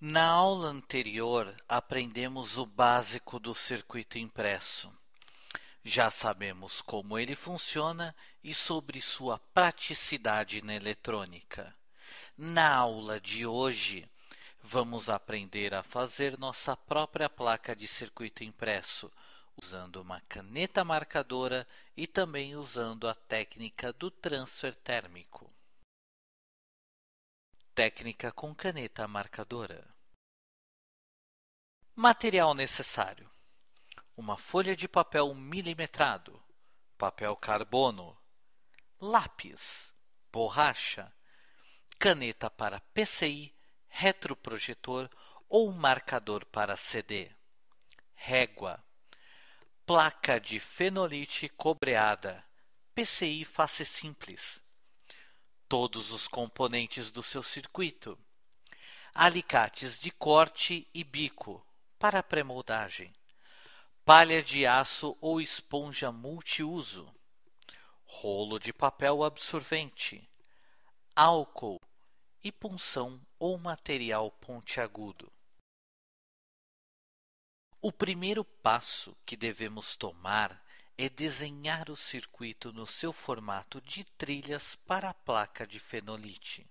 Na aula anterior, aprendemos o básico do circuito impresso. Já sabemos como ele funciona e sobre sua praticidade na eletrônica. Na aula de hoje, vamos aprender a fazer nossa própria placa de circuito impresso, usando uma caneta marcadora e também usando a técnica do transfer térmico. Técnica com caneta marcadora. Material necessário: uma folha de papel milimetrado, papel carbono, lápis, borracha, caneta para PCI, retroprojetor ou marcador para CD, régua, placa de fenolite cobreada, PCI face simples todos os componentes do seu circuito, alicates de corte e bico para pré-moldagem, palha de aço ou esponja multiuso, rolo de papel absorvente, álcool e punção ou material pontiagudo. O primeiro passo que devemos tomar é desenhar o circuito no seu formato de trilhas para a placa de fenolite.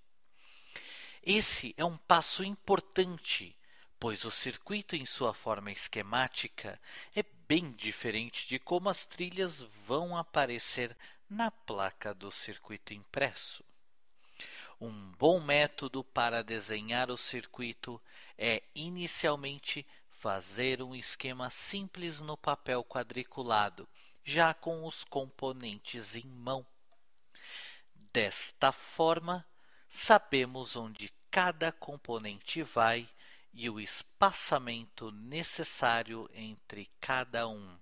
Esse é um passo importante, pois o circuito em sua forma esquemática é bem diferente de como as trilhas vão aparecer na placa do circuito impresso. Um bom método para desenhar o circuito é inicialmente fazer um esquema simples no papel quadriculado já com os componentes em mão. Desta forma, sabemos onde cada componente vai e o espaçamento necessário entre cada um,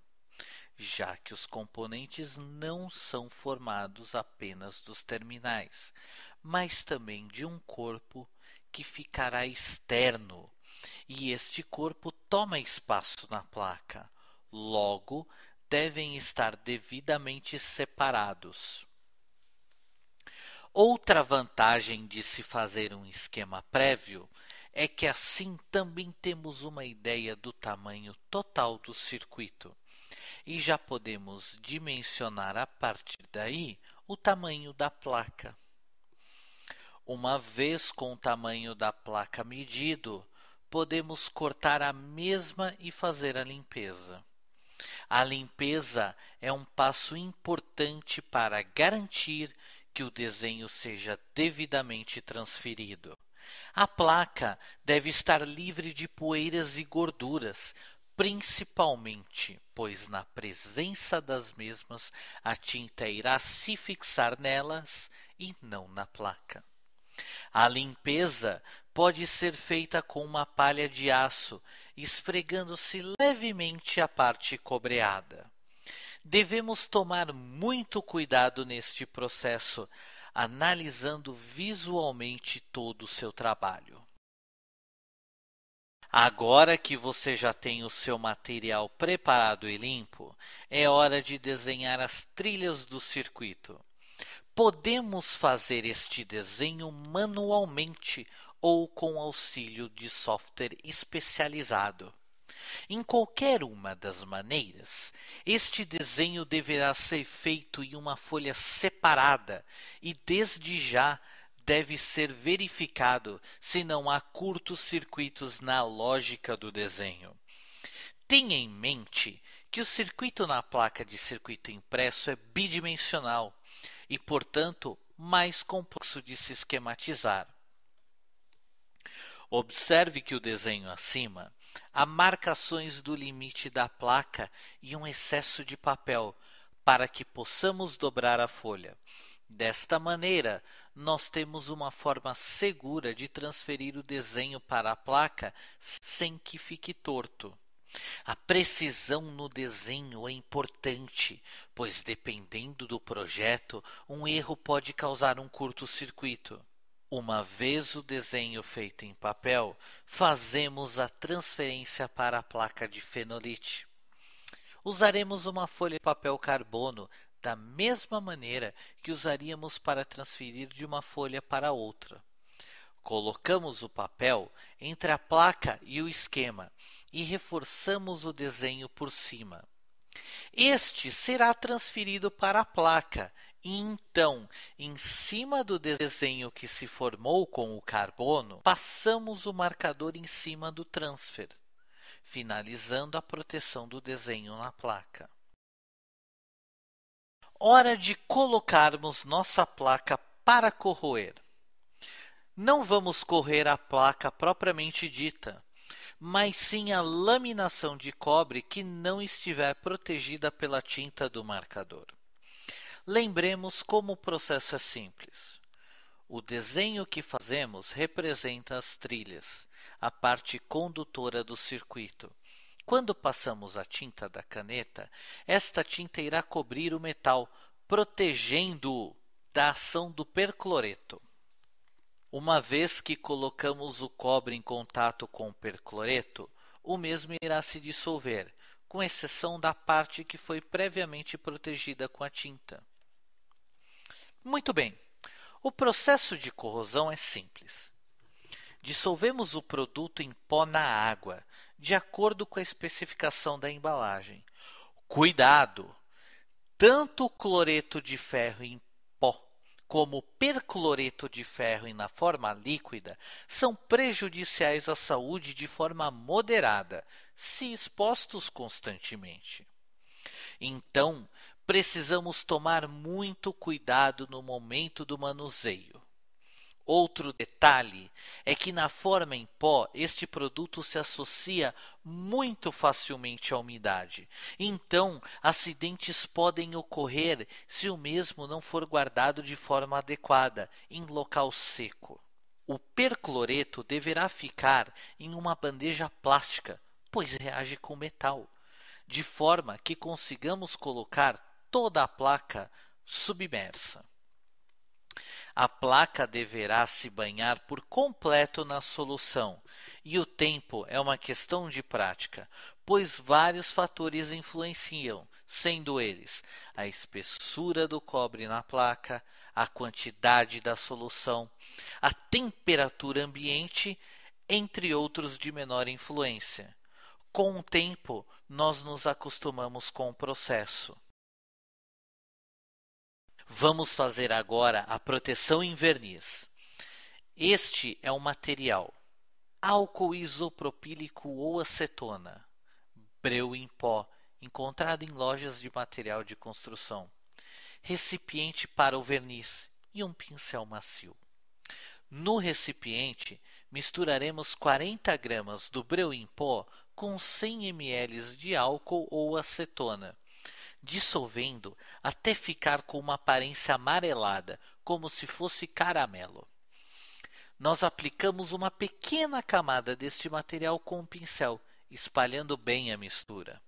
já que os componentes não são formados apenas dos terminais, mas também de um corpo que ficará externo, e este corpo toma espaço na placa. Logo, devem estar devidamente separados. Outra vantagem de se fazer um esquema prévio é que assim também temos uma ideia do tamanho total do circuito e já podemos dimensionar a partir daí o tamanho da placa. Uma vez com o tamanho da placa medido, podemos cortar a mesma e fazer a limpeza. A limpeza é um passo importante para garantir que o desenho seja devidamente transferido. A placa deve estar livre de poeiras e gorduras, principalmente, pois na presença das mesmas a tinta irá se fixar nelas e não na placa. A limpeza pode ser feita com uma palha de aço, esfregando-se levemente a parte cobreada. Devemos tomar muito cuidado neste processo, analisando visualmente todo o seu trabalho. Agora que você já tem o seu material preparado e limpo, é hora de desenhar as trilhas do circuito. Podemos fazer este desenho manualmente ou com auxílio de software especializado. Em qualquer uma das maneiras, este desenho deverá ser feito em uma folha separada e desde já deve ser verificado se não há curtos-circuitos na lógica do desenho. Tenha em mente que o circuito na placa de circuito impresso é bidimensional e, portanto, mais complexo de se esquematizar. Observe que o desenho acima há marcações do limite da placa e um excesso de papel para que possamos dobrar a folha. Desta maneira, nós temos uma forma segura de transferir o desenho para a placa sem que fique torto. A precisão no desenho é importante, pois dependendo do projeto, um erro pode causar um curto-circuito. Uma vez o desenho feito em papel, fazemos a transferência para a placa de fenolite. Usaremos uma folha de papel carbono da mesma maneira que usaríamos para transferir de uma folha para outra. Colocamos o papel entre a placa e o esquema e reforçamos o desenho por cima. Este será transferido para a placa então, em cima do desenho que se formou com o carbono, passamos o marcador em cima do transfer, finalizando a proteção do desenho na placa. Hora de colocarmos nossa placa para corroer. Não vamos correr a placa propriamente dita, mas sim a laminação de cobre que não estiver protegida pela tinta do marcador. Lembremos como o processo é simples. O desenho que fazemos representa as trilhas, a parte condutora do circuito. Quando passamos a tinta da caneta, esta tinta irá cobrir o metal, protegendo-o da ação do percloreto. Uma vez que colocamos o cobre em contato com o percloreto, o mesmo irá se dissolver, com exceção da parte que foi previamente protegida com a tinta. Muito bem. O processo de corrosão é simples. Dissolvemos o produto em pó na água, de acordo com a especificação da embalagem. Cuidado! Tanto o cloreto de ferro em pó como o percloreto de ferro na forma líquida são prejudiciais à saúde de forma moderada, se expostos constantemente. Então, precisamos tomar muito cuidado no momento do manuseio. Outro detalhe é que na forma em pó este produto se associa muito facilmente à umidade. Então, acidentes podem ocorrer se o mesmo não for guardado de forma adequada em local seco. O percloreto deverá ficar em uma bandeja plástica, pois reage com metal, de forma que consigamos colocar toda a placa submersa. A placa deverá se banhar por completo na solução, e o tempo é uma questão de prática, pois vários fatores influenciam, sendo eles a espessura do cobre na placa, a quantidade da solução, a temperatura ambiente, entre outros de menor influência. Com o tempo, nós nos acostumamos com o processo Vamos fazer agora a proteção em verniz. Este é o material álcool isopropílico ou acetona, breu em pó, encontrado em lojas de material de construção, recipiente para o verniz e um pincel macio. No recipiente, misturaremos 40 gramas do breu em pó com 100 ml de álcool ou acetona dissolvendo até ficar com uma aparência amarelada, como se fosse caramelo. Nós aplicamos uma pequena camada deste material com um pincel, espalhando bem a mistura.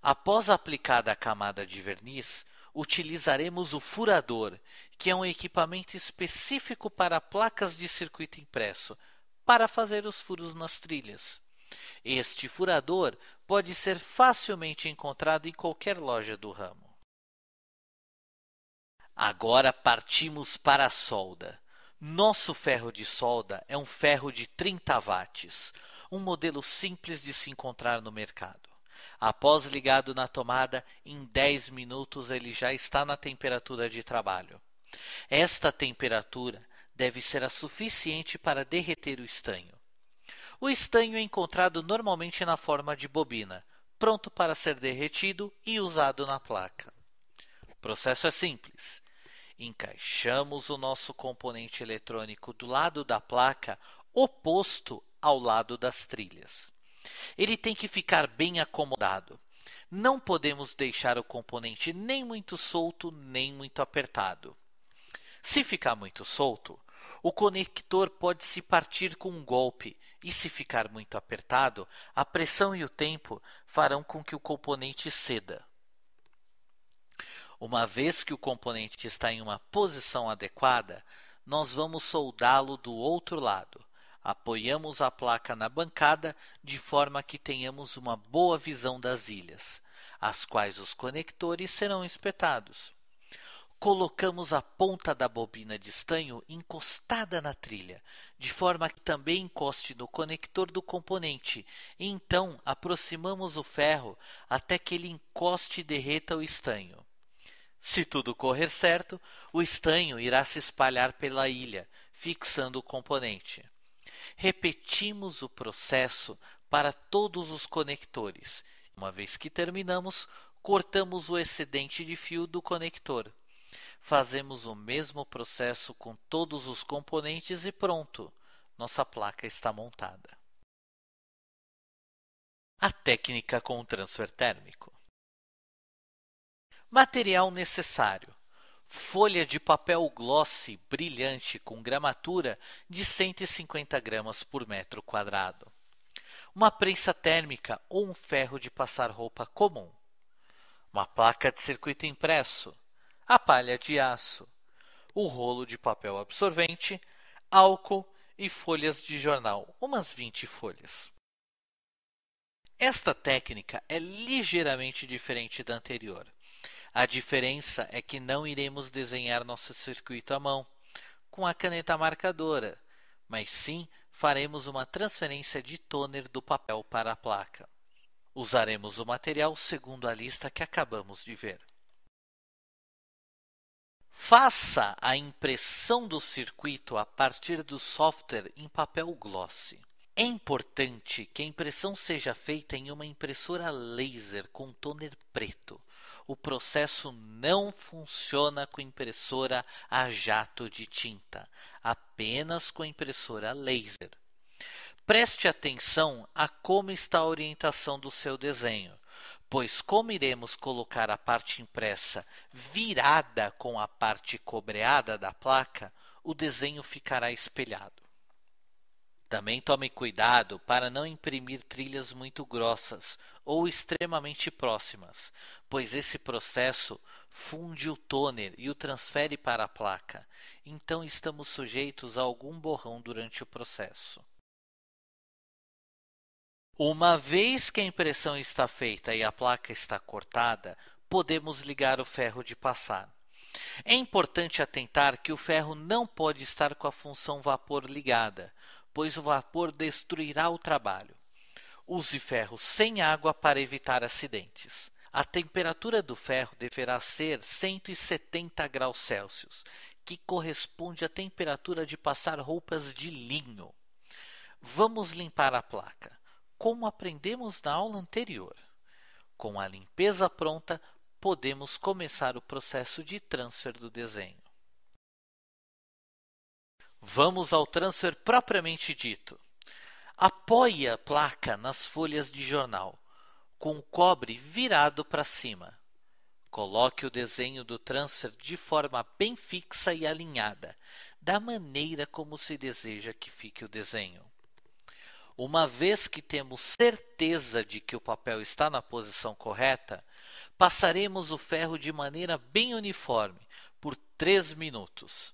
Após aplicada a camada de verniz, utilizaremos o furador, que é um equipamento específico para placas de circuito impresso, para fazer os furos nas trilhas. Este furador pode ser facilmente encontrado em qualquer loja do ramo. Agora partimos para a solda. Nosso ferro de solda é um ferro de 30 watts, um modelo simples de se encontrar no mercado. Após ligado na tomada, em 10 minutos ele já está na temperatura de trabalho. Esta temperatura deve ser a suficiente para derreter o estanho. O estanho é encontrado normalmente na forma de bobina, pronto para ser derretido e usado na placa. O processo é simples. Encaixamos o nosso componente eletrônico do lado da placa oposto ao lado das trilhas. Ele tem que ficar bem acomodado. Não podemos deixar o componente nem muito solto nem muito apertado. Se ficar muito solto, o conector pode se partir com um golpe, e se ficar muito apertado, a pressão e o tempo farão com que o componente ceda. Uma vez que o componente está em uma posição adequada, nós vamos soldá-lo do outro lado. Apoiamos a placa na bancada de forma que tenhamos uma boa visão das ilhas, as quais os conectores serão espetados colocamos a ponta da bobina de estanho encostada na trilha, de forma que também encoste no conector do componente, e então aproximamos o ferro até que ele encoste e derreta o estanho. Se tudo correr certo, o estanho irá se espalhar pela ilha, fixando o componente. Repetimos o processo para todos os conectores. Uma vez que terminamos, cortamos o excedente de fio do conector. Fazemos o mesmo processo com todos os componentes e pronto, nossa placa está montada. A técnica com o transfer térmico. Material necessário: folha de papel gloss brilhante com gramatura de 150 gramas por metro quadrado, uma prensa térmica ou um ferro de passar roupa comum, uma placa de circuito impresso, a palha de aço, o rolo de papel absorvente, álcool e folhas de jornal, umas 20 folhas. Esta técnica é ligeiramente diferente da anterior. A diferença é que não iremos desenhar nosso circuito à mão com a caneta marcadora, mas sim faremos uma transferência de toner do papel para a placa. Usaremos o material segundo a lista que acabamos de ver. Faça a impressão do circuito a partir do software em papel gloss. É importante que a impressão seja feita em uma impressora laser com toner preto. O processo não funciona com impressora a jato de tinta, apenas com impressora laser. Preste atenção a como está a orientação do seu desenho pois como iremos colocar a parte impressa virada com a parte cobreada da placa, o desenho ficará espelhado. Também tome cuidado para não imprimir trilhas muito grossas ou extremamente próximas, pois esse processo funde o toner e o transfere para a placa, então estamos sujeitos a algum borrão durante o processo. Uma vez que a impressão está feita e a placa está cortada, podemos ligar o ferro de passar. É importante atentar que o ferro não pode estar com a função vapor ligada, pois o vapor destruirá o trabalho. Use ferro sem água para evitar acidentes. A temperatura do ferro deverá ser 170 graus Celsius, que corresponde à temperatura de passar roupas de linho. Vamos limpar a placa como aprendemos na aula anterior. Com a limpeza pronta, podemos começar o processo de transfer do desenho. Vamos ao transfer propriamente dito. Apoie a placa nas folhas de jornal, com o cobre virado para cima. Coloque o desenho do transfer de forma bem fixa e alinhada, da maneira como se deseja que fique o desenho. Uma vez que temos certeza de que o papel está na posição correta, passaremos o ferro de maneira bem uniforme por 3 minutos.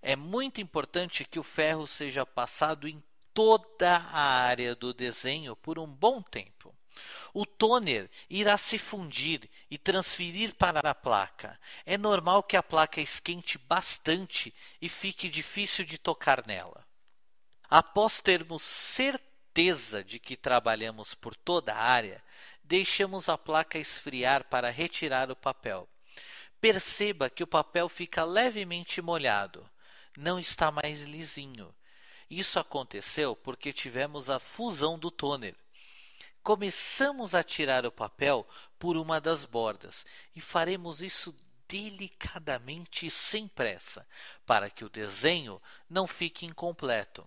É muito importante que o ferro seja passado em toda a área do desenho por um bom tempo. O toner irá se fundir e transferir para a placa. É normal que a placa esquente bastante e fique difícil de tocar nela. Após termos certeza certeza de que trabalhamos por toda a área, deixamos a placa esfriar para retirar o papel. Perceba que o papel fica levemente molhado, não está mais lisinho. Isso aconteceu porque tivemos a fusão do toner. Começamos a tirar o papel por uma das bordas e faremos isso delicadamente sem pressa, para que o desenho não fique incompleto.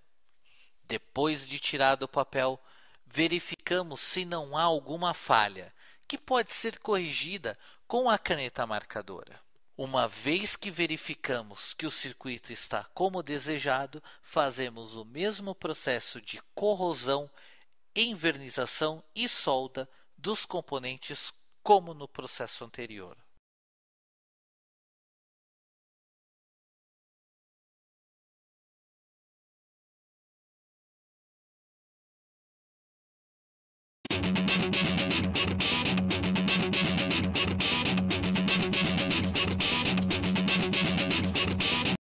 Depois de tirado do papel, verificamos se não há alguma falha que pode ser corrigida com a caneta marcadora. Uma vez que verificamos que o circuito está como desejado, fazemos o mesmo processo de corrosão, envernização e solda dos componentes como no processo anterior.